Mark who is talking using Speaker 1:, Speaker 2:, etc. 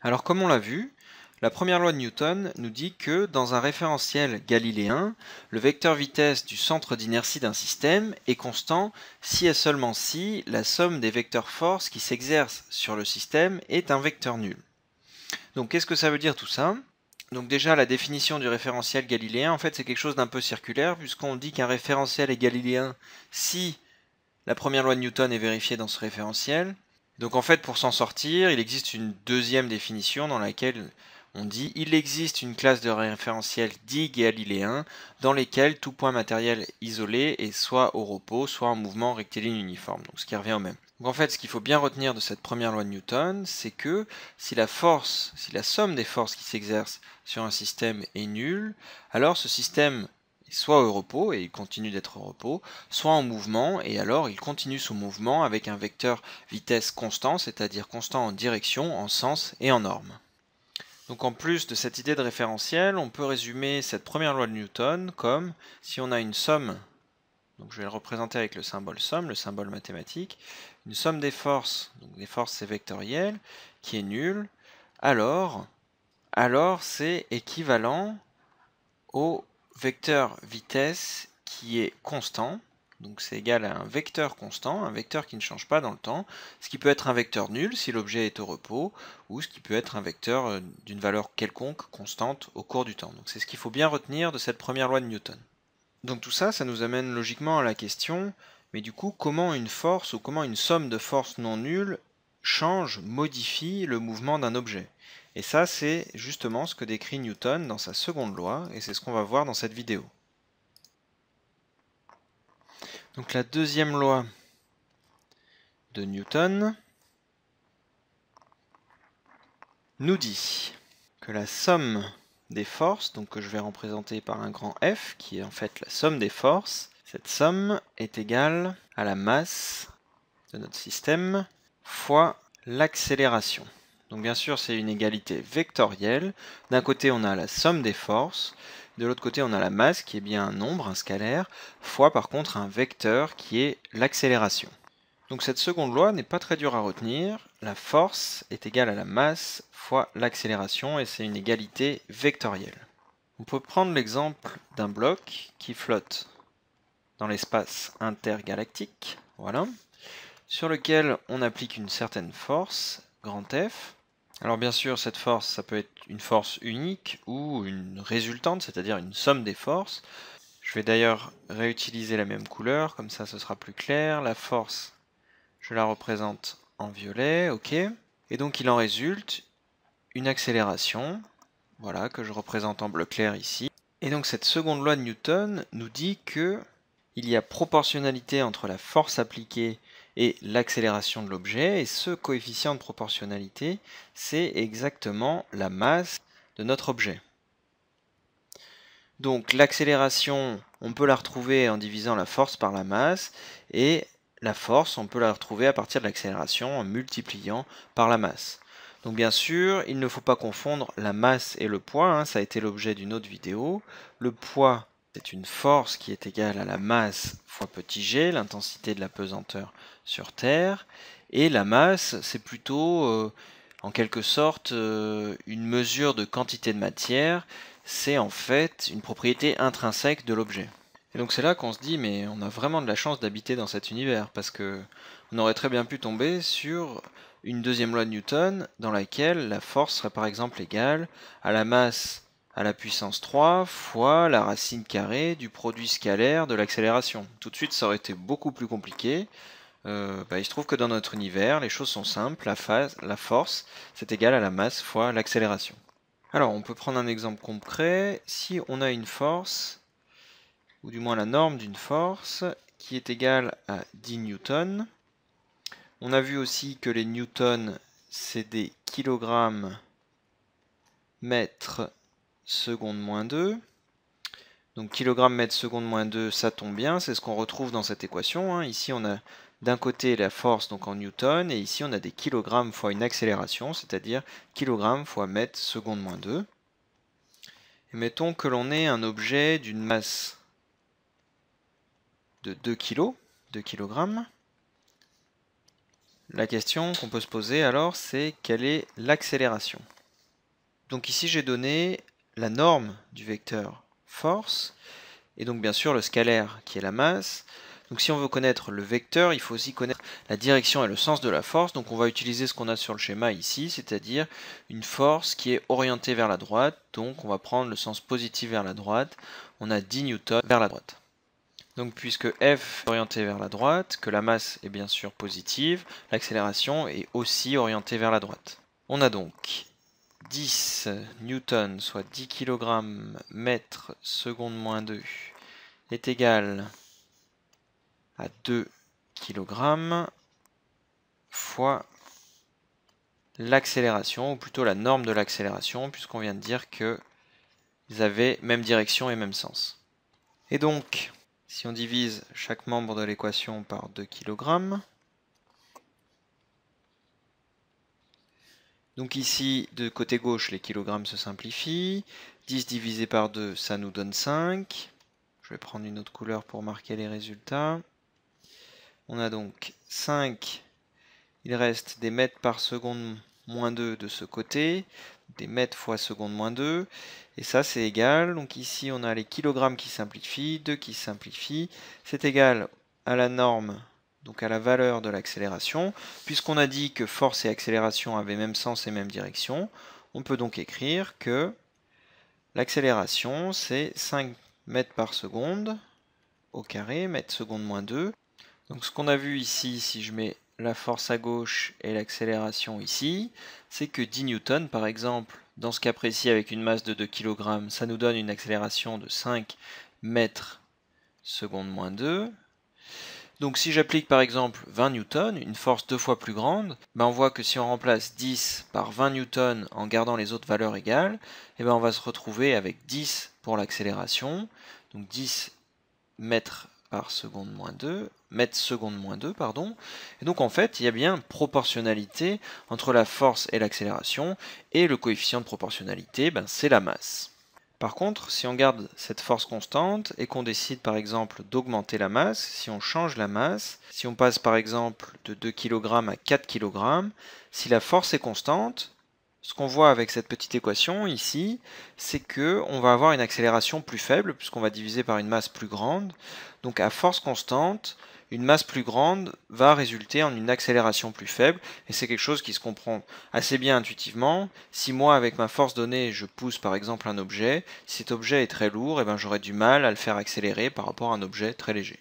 Speaker 1: Alors comme on l'a vu, la première loi de Newton nous dit que dans un référentiel galiléen, le vecteur vitesse du centre d'inertie d'un système est constant si et seulement si la somme des vecteurs force qui s'exercent sur le système est un vecteur nul. Donc qu'est-ce que ça veut dire tout ça Donc déjà la définition du référentiel galiléen en fait c'est quelque chose d'un peu circulaire puisqu'on dit qu'un référentiel est galiléen si la première loi de Newton est vérifiée dans ce référentiel donc en fait, pour s'en sortir, il existe une deuxième définition dans laquelle on dit il existe une classe de référentiels dit galiléen dans lesquels tout point matériel isolé est soit au repos, soit en mouvement rectiligne uniforme, donc ce qui revient au même. Donc en fait, ce qu'il faut bien retenir de cette première loi de Newton, c'est que si la force, si la somme des forces qui s'exercent sur un système est nulle, alors ce système soit au repos, et il continue d'être au repos, soit en mouvement, et alors il continue son mouvement avec un vecteur vitesse constant, c'est-à-dire constant en direction, en sens et en norme. Donc en plus de cette idée de référentiel, on peut résumer cette première loi de Newton comme si on a une somme, donc je vais le représenter avec le symbole somme, le symbole mathématique, une somme des forces, donc des forces c'est vectoriel, qui est nulle, alors, alors c'est équivalent au vecteur vitesse qui est constant. Donc c'est égal à un vecteur constant, un vecteur qui ne change pas dans le temps, ce qui peut être un vecteur nul si l'objet est au repos, ou ce qui peut être un vecteur euh, d'une valeur quelconque constante au cours du temps. Donc c'est ce qu'il faut bien retenir de cette première loi de Newton. Donc tout ça, ça nous amène logiquement à la question, mais du coup comment une force ou comment une somme de forces non nulles change, modifie le mouvement d'un objet. Et ça, c'est justement ce que décrit Newton dans sa seconde loi, et c'est ce qu'on va voir dans cette vidéo. Donc la deuxième loi de Newton nous dit que la somme des forces, donc que je vais représenter par un grand F, qui est en fait la somme des forces, cette somme est égale à la masse de notre système fois l'accélération. Donc bien sûr, c'est une égalité vectorielle. D'un côté, on a la somme des forces. De l'autre côté, on a la masse, qui est bien un nombre, un scalaire, fois par contre un vecteur, qui est l'accélération. Donc cette seconde loi n'est pas très dure à retenir. La force est égale à la masse fois l'accélération, et c'est une égalité vectorielle. On peut prendre l'exemple d'un bloc qui flotte dans l'espace intergalactique. Voilà sur lequel on applique une certaine force, grand F. Alors bien sûr, cette force, ça peut être une force unique ou une résultante, c'est-à-dire une somme des forces. Je vais d'ailleurs réutiliser la même couleur, comme ça ce sera plus clair. La force, je la représente en violet, ok. Et donc il en résulte une accélération, voilà, que je représente en bleu clair ici. Et donc cette seconde loi de Newton nous dit que il y a proportionnalité entre la force appliquée et l'accélération de l'objet. Et ce coefficient de proportionnalité, c'est exactement la masse de notre objet. Donc l'accélération, on peut la retrouver en divisant la force par la masse, et la force, on peut la retrouver à partir de l'accélération en multipliant par la masse. Donc bien sûr, il ne faut pas confondre la masse et le poids, hein. ça a été l'objet d'une autre vidéo. Le poids, c'est une force qui est égale à la masse fois petit g, l'intensité de la pesanteur sur Terre, et la masse, c'est plutôt, euh, en quelque sorte, euh, une mesure de quantité de matière, c'est en fait une propriété intrinsèque de l'objet. Et donc c'est là qu'on se dit, mais on a vraiment de la chance d'habiter dans cet univers, parce que on aurait très bien pu tomber sur une deuxième loi de Newton, dans laquelle la force serait par exemple égale à la masse à la puissance 3 fois la racine carrée du produit scalaire de l'accélération. Tout de suite, ça aurait été beaucoup plus compliqué. Euh, bah, il se trouve que dans notre univers, les choses sont simples, la, la force, c'est égal à la masse fois l'accélération. Alors, on peut prendre un exemple concret. Si on a une force, ou du moins la norme d'une force, qui est égale à 10 newtons, on a vu aussi que les newtons, c'est des kilogrammes mètres seconde moins 2. Donc kilogramme mètre seconde moins 2, ça tombe bien, c'est ce qu'on retrouve dans cette équation. Hein. Ici, on a d'un côté la force donc en newton, et ici on a des kilogrammes fois une accélération, c'est-à-dire kilogramme fois mètre seconde moins 2. Et mettons que l'on ait un objet d'une masse de 2 kg, 2 kg. La question qu'on peut se poser alors, c'est quelle est l'accélération Donc ici j'ai donné la norme du vecteur force, et donc bien sûr le scalaire qui est la masse. Donc si on veut connaître le vecteur, il faut aussi connaître la direction et le sens de la force. Donc on va utiliser ce qu'on a sur le schéma ici, c'est-à-dire une force qui est orientée vers la droite. Donc on va prendre le sens positif vers la droite. On a 10 newtons vers la droite. Donc puisque F est orienté vers la droite, que la masse est bien sûr positive, l'accélération est aussi orientée vers la droite. On a donc 10 newtons, soit 10 kg mètre seconde moins 2, est égal à 2 kg fois l'accélération, ou plutôt la norme de l'accélération, puisqu'on vient de dire qu'ils avaient même direction et même sens. Et donc, si on divise chaque membre de l'équation par 2 kg, Donc ici, de côté gauche, les kilogrammes se simplifient. 10 divisé par 2, ça nous donne 5. Je vais prendre une autre couleur pour marquer les résultats. On a donc 5. Il reste des mètres par seconde moins 2 de ce côté, des mètres fois seconde moins 2, et ça c'est égal, donc ici on a les kilogrammes qui simplifient, 2 qui simplifient, c'est égal à la norme donc à la valeur de l'accélération. Puisqu'on a dit que force et accélération avaient même sens et même direction, on peut donc écrire que l'accélération c'est 5 mètres par seconde au carré, mètres seconde moins 2. Donc ce qu'on a vu ici, si je mets la force à gauche et l'accélération ici, c'est que 10 newtons par exemple, dans ce cas précis avec une masse de 2 kg, ça nous donne une accélération de 5 mètres seconde moins 2, donc si j'applique par exemple 20 N, une force deux fois plus grande, ben, on voit que si on remplace 10 par 20 N en gardant les autres valeurs égales, eh ben, on va se retrouver avec 10 pour l'accélération, donc 10 mètres par seconde moins 2, mètres seconde moins 2, pardon. Et donc en fait, il y a bien proportionnalité entre la force et l'accélération, et le coefficient de proportionnalité, ben, c'est la masse. Par contre, si on garde cette force constante et qu'on décide par exemple d'augmenter la masse, si on change la masse, si on passe par exemple de 2 kg à 4 kg, si la force est constante, ce qu'on voit avec cette petite équation ici, c'est qu'on va avoir une accélération plus faible puisqu'on va diviser par une masse plus grande. Donc à force constante, une masse plus grande va résulter en une accélération plus faible, et c'est quelque chose qui se comprend assez bien intuitivement. Si moi, avec ma force donnée, je pousse par exemple un objet, cet objet est très lourd, et eh ben, j'aurai du mal à le faire accélérer par rapport à un objet très léger.